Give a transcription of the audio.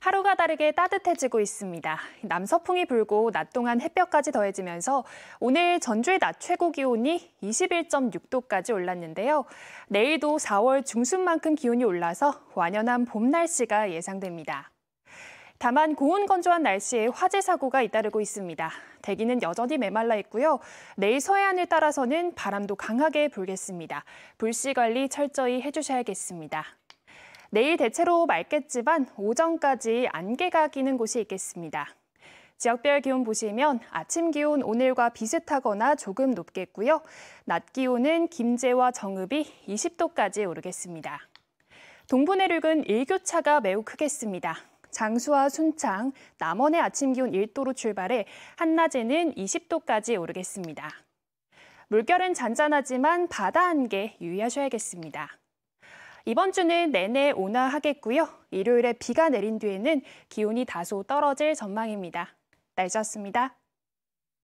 하루가 다르게 따뜻해지고 있습니다. 남서풍이 불고 낮 동안 햇볕까지 더해지면서 오늘 전주의 낮 최고 기온이 21.6도까지 올랐는데요. 내일도 4월 중순만큼 기온이 올라서 완연한 봄 날씨가 예상됩니다. 다만 고온건조한 날씨에 화재 사고가 잇따르고 있습니다. 대기는 여전히 메말라 있고요. 내일 서해안을 따라서는 바람도 강하게 불겠습니다. 불씨 관리 철저히 해주셔야겠습니다. 내일 대체로 맑겠지만 오전까지 안개가 끼는 곳이 있겠습니다. 지역별 기온 보시면 아침 기온 오늘과 비슷하거나 조금 높겠고요. 낮 기온은 김제와 정읍이 20도까지 오르겠습니다. 동부 내륙은 일교차가 매우 크겠습니다. 장수와 순창, 남원의 아침 기온 1도로 출발해 한낮에는 20도까지 오르겠습니다. 물결은 잔잔하지만 바다 안개 유의하셔야겠습니다. 이번 주는 내내 온화하겠고요. 일요일에 비가 내린 뒤에는 기온이 다소 떨어질 전망입니다. 날씨였습니다.